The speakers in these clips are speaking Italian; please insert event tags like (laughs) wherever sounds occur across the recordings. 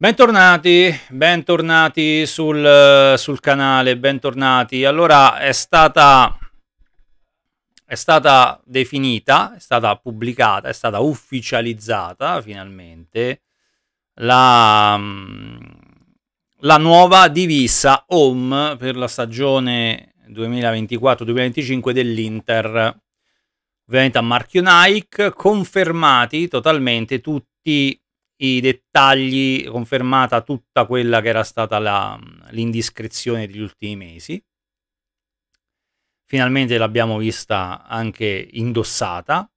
Bentornati, bentornati sul, sul, canale, bentornati. Allora è stata, è stata definita, è stata pubblicata, è stata ufficializzata finalmente la, la nuova divisa home per la stagione 2024-2025 dell'Inter. Ovviamente a marchio Nike, confermati totalmente tutti i dettagli, confermata tutta quella che era stata la, l'indiscrezione degli ultimi mesi. Finalmente l'abbiamo vista anche indossata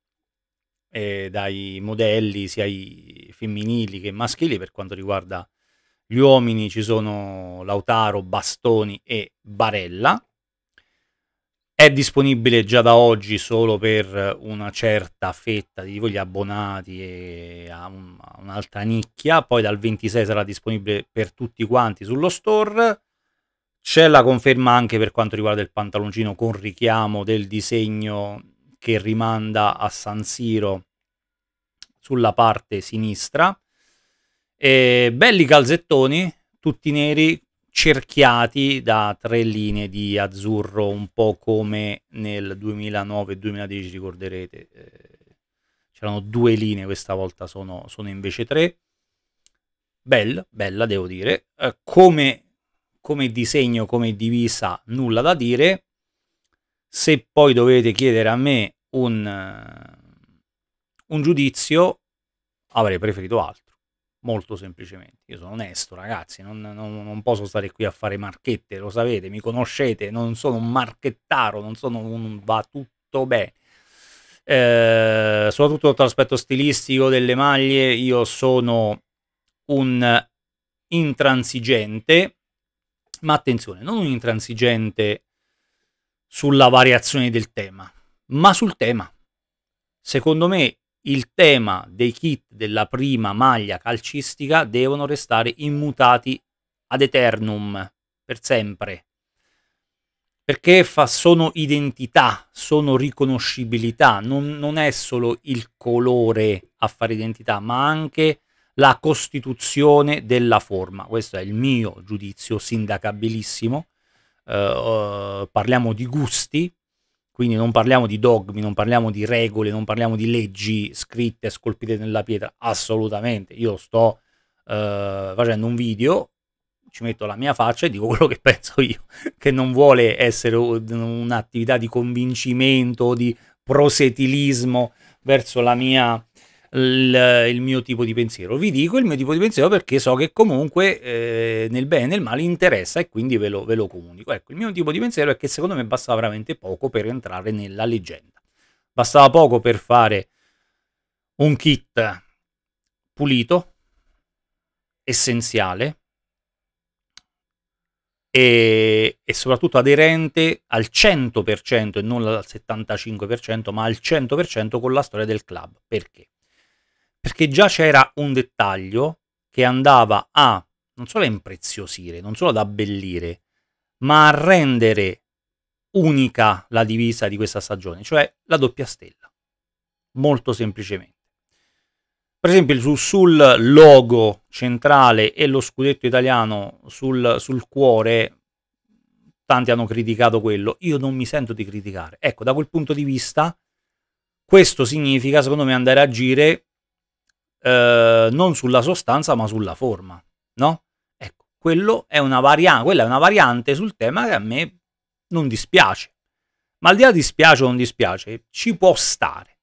eh, dai modelli sia i femminili che maschili per quanto riguarda gli uomini ci sono Lautaro, Bastoni e Barella è disponibile già da oggi solo per una certa fetta di voi, gli abbonati e a, un, a un'altra nicchia, poi dal 26 sarà disponibile per tutti quanti sullo store. C'è la conferma anche per quanto riguarda il pantaloncino con richiamo del disegno che rimanda a San Siro sulla parte sinistra. E belli calzettoni, tutti neri, cerchiati da tre linee di azzurro, un po' come nel 2009-2010 ricorderete. Eh, c'erano due linee, questa volta sono, sono invece tre. Bella, bella devo dire. Eh, come, come disegno, come divisa, nulla da dire. Se poi dovete chiedere a me un, eh, un giudizio, avrei preferito altro molto semplicemente. Io sono onesto, ragazzi, non, non, non, posso stare qui a fare marchette, lo sapete, mi conoscete, non sono un marchettaro, non sono un va tutto bene. Eh, soprattutto sotto l'aspetto stilistico delle maglie, io sono un intransigente, ma attenzione, non un intransigente sulla variazione del tema, ma sul tema. Secondo me il tema dei kit della prima maglia calcistica devono restare immutati ad eternum, per sempre. Perché fa, sono identità, sono riconoscibilità, non, non è solo il colore a fare identità, ma anche la costituzione della forma. Questo è il mio giudizio sindacabilissimo. Uh, parliamo di gusti, quindi non parliamo di dogmi, non parliamo di regole, non parliamo di leggi scritte, e scolpite nella pietra, assolutamente. Io sto eh, facendo un video, ci metto la mia faccia e dico (laughs) quello che penso io, che non vuole essere un'attività di convincimento, di prosetilismo verso la mia il, il, mio tipo di pensiero. Vi dico il mio tipo di pensiero perché so che comunque eh, nel bene e nel male interessa e quindi ve lo, ve lo comunico. Ecco, il mio tipo di pensiero è che secondo me bastava veramente poco per entrare nella leggenda. Bastava poco per fare un kit pulito, essenziale, e, e, soprattutto aderente al 100% e non al 75%, ma al 100% con la storia del club. Perché? perché già c'era un dettaglio che andava a non solo a impreziosire, non solo ad abbellire, ma a rendere unica la divisa di questa stagione, cioè la doppia stella. Molto semplicemente. Per esempio su, sul logo centrale e lo scudetto italiano sul, sul cuore, tanti hanno criticato quello, io non mi sento di criticare. Ecco, da quel punto di vista, questo significa secondo me andare a agire eh, non sulla sostanza ma sulla forma, no? Ecco, quello è una variante, quella è una variante sul tema che a me non dispiace. Ma al di là dispiace o non dispiace, ci può stare.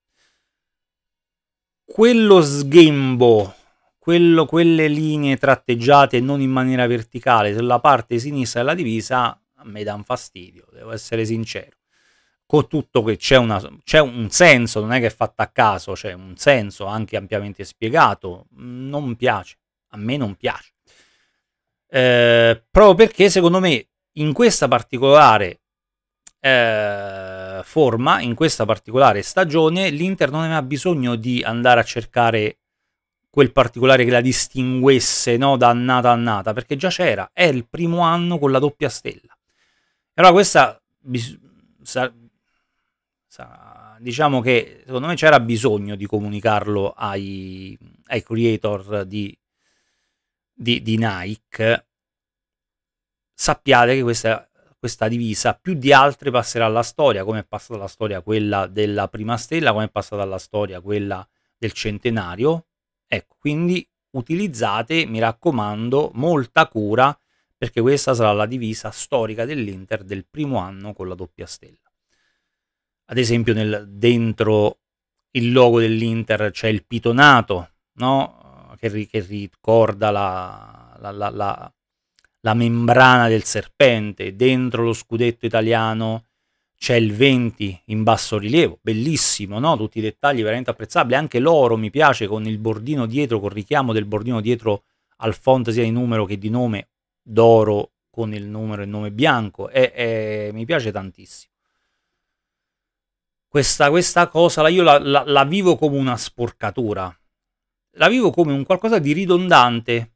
Quello sghembo, quello, quelle linee tratteggiate non in maniera verticale sulla parte sinistra della divisa, a me dà un fastidio, devo essere sincero con tutto che c'è, una, c'è, un senso, non è che è fatta a caso, c'è un senso anche ampiamente spiegato, non piace, a me non piace. Eh, proprio perché secondo me in questa particolare eh, forma, in questa particolare stagione, l'Inter non aveva bisogno di andare a cercare quel particolare che la distinguesse no, da annata a annata, perché già c'era, è il primo anno con la doppia stella. allora questa... Bis- Sa, diciamo che secondo me c'era bisogno di comunicarlo ai, ai creator di, di, di, Nike. Sappiate che questa, questa divisa più di altre passerà alla storia, come è passata la storia quella della prima stella, come è passata la storia quella del centenario. Ecco, quindi utilizzate, mi raccomando, molta cura perché questa sarà la divisa storica dell'Inter del primo anno con la doppia stella ad esempio nel, dentro il logo dell'Inter c'è il pitonato, no? che, ri, che, ricorda la, la, la, la, membrana del serpente, dentro lo scudetto italiano c'è il 20 in basso rilievo, bellissimo, no? tutti i dettagli veramente apprezzabili, anche l'oro mi piace con il bordino dietro, col richiamo del bordino dietro al font sia di numero che di nome, d'oro con il numero e il nome bianco, e, e mi piace tantissimo questa, questa cosa io la, la, la vivo come una sporcatura, la vivo come un qualcosa di ridondante,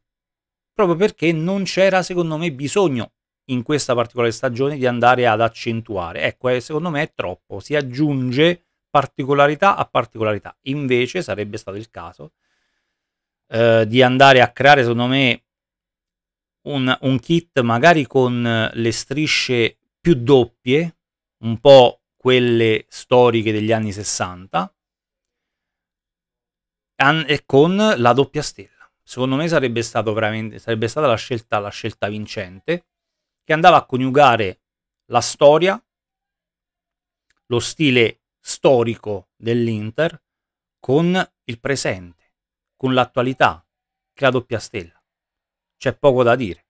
proprio perché non c'era secondo me bisogno in questa particolare stagione di andare ad accentuare. Ecco, eh, secondo me è troppo, si aggiunge particolarità a particolarità. Invece sarebbe stato il caso eh, di andare a creare, secondo me, un, un, kit magari con le strisce più doppie, un po' quelle storiche degli anni 60 e con la doppia stella. Secondo me sarebbe, stato veramente, sarebbe stata la scelta, la scelta vincente che andava a coniugare la storia, lo stile storico dell'Inter con il presente, con l'attualità, che la doppia stella. C'è poco da dire.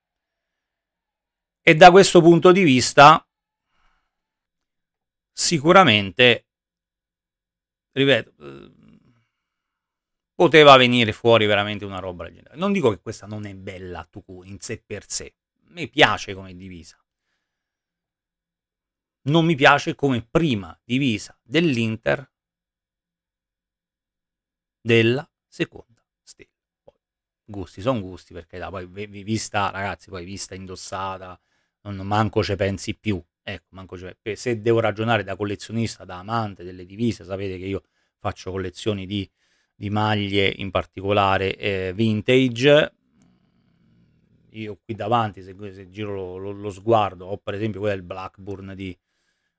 E da questo punto di vista sicuramente, ripeto, eh, poteva venire fuori veramente una roba leggendaria. Non dico che questa non è bella in sé per sé, mi piace come divisa. Non mi piace come prima divisa dell'Inter della seconda stella. Poi, gusti sono gusti perché da, poi vista, ragazzi, poi vista indossata, non manco ce pensi più. Ecco, manco cioè, se devo ragionare da collezionista, da amante delle divise, sapete che io faccio collezioni di, di maglie, in particolare eh, vintage. Io qui davanti, se, se giro lo, lo, lo, sguardo, ho per esempio quella del Blackburn di,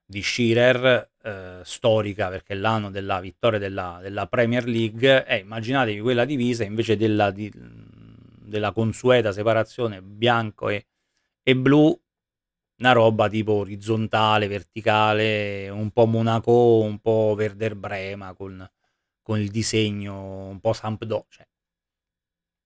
di Shearer, eh, storica perché è l'anno della vittoria della, della Premier League. Eh, immaginatevi quella divisa invece della, di, della consueta separazione bianco e, e blu una roba tipo orizzontale, verticale, un po' Monaco, un po' Werder Brema con, con il disegno un po' Sampdoria. Cioè,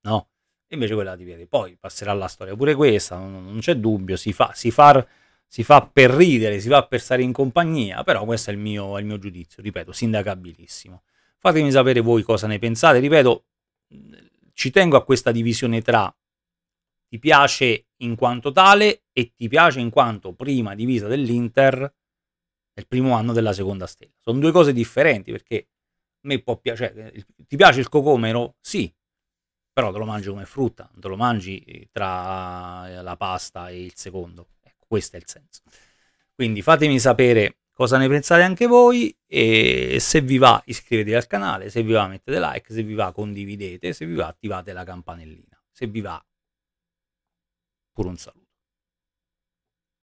no, invece quella di vedi. Poi passerà la storia pure questa, non, non c'è dubbio, si fa, si, far, si fa, per ridere, si fa per stare in compagnia, però questo è il mio, il mio giudizio, ripeto, sindacabilissimo. Fatemi sapere voi cosa ne pensate, ripeto, ci tengo a questa divisione tra ti piace in quanto tale e ti piace in quanto prima divisa dell'Inter nel primo anno della seconda stella. Sono due cose differenti perché a me può piacere. Cioè, ti piace il cocomero? Sì, però te lo mangi come frutta, non te lo mangi eh, tra la pasta e il secondo. Ecco, questo è il senso. Quindi fatemi sapere cosa ne pensate anche voi e se vi va iscrivetevi al canale, se vi va mettete like, se vi va condividete, se vi va attivate la campanellina. Se vi va كورون